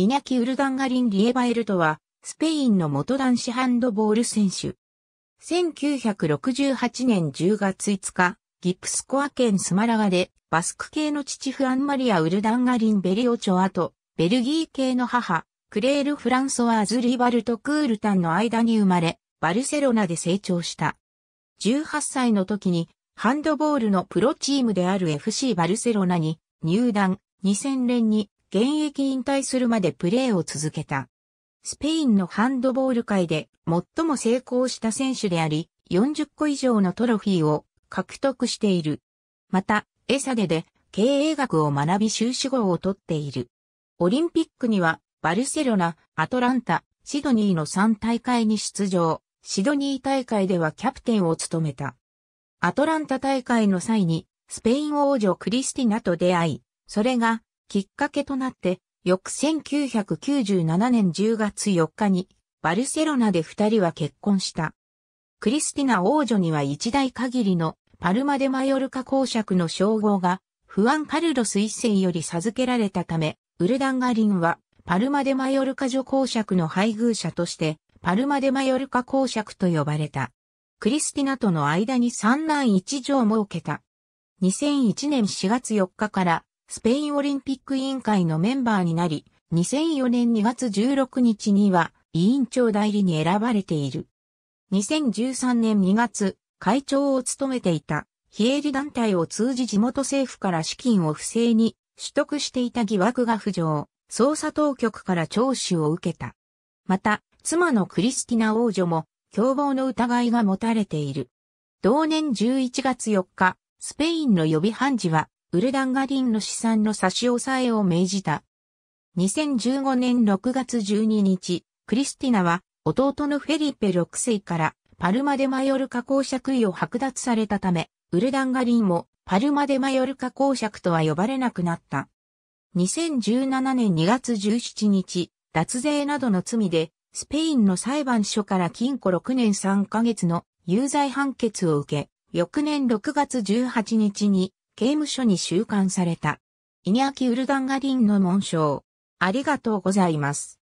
イニャキ・ウルダンガリン・リエバエルトは、スペインの元男子ハンドボール選手。1968年10月5日、ギプスコア県スマラガで、バスク系の父フアンマリア・ウルダンガリン・ベリオチョアと、ベルギー系の母、クレール・フランソワーズ・リバルト・クールタンの間に生まれ、バルセロナで成長した。18歳の時に、ハンドボールのプロチームである FC バルセロナに入団、2000年に現役引退するまでプレーを続けた。スペインのハンドボール界で最も成功した選手であり、40個以上のトロフィーを獲得している。また、エサデで経営学を学び修士号を取っている。オリンピックにはバルセロナ、アトランタ、シドニーの3大会に出場、シドニー大会ではキャプテンを務めた。アトランタ大会の際にスペイン王女クリスティナと出会い、それがきっかけとなって、翌1997年10月4日に、バルセロナで二人は結婚した。クリスティナ王女には一代限りのパルマ・デ・マヨルカ公爵の称号が、フアン・カルロス一世より授けられたため、ウルダンガリンは、パルマ・デ・マヨルカ女公爵の配偶者として、パルマ・デ・マヨルカ公爵と呼ばれた。クリスティナとの間に三男一女を設けた。2001年4月4日からスペインオリンピック委員会のメンバーになり、2004年2月16日には委員長代理に選ばれている。2013年2月、会長を務めていた非営利団体を通じ地元政府から資金を不正に取得していた疑惑が浮上、捜査当局から聴取を受けた。また、妻のクリスティナ王女も共謀の疑いが持たれている。同年11月4日、スペインの予備判事はウルダンガリンの資産の差し押さえを命じた。2015年6月12日、クリスティナは弟のフェリペ6世からパルマデマヨルカ公爵位を剥奪されたため、ウルダンガリンもパルマデマヨルカ公爵とは呼ばれなくなった。2017年2月17日、脱税などの罪で、スペインの裁判所から禁錮6年3ヶ月の有罪判決を受け、翌年6月18日に刑務所に収監された。イニャキ・ウルダンガリンの紋章。ありがとうございます。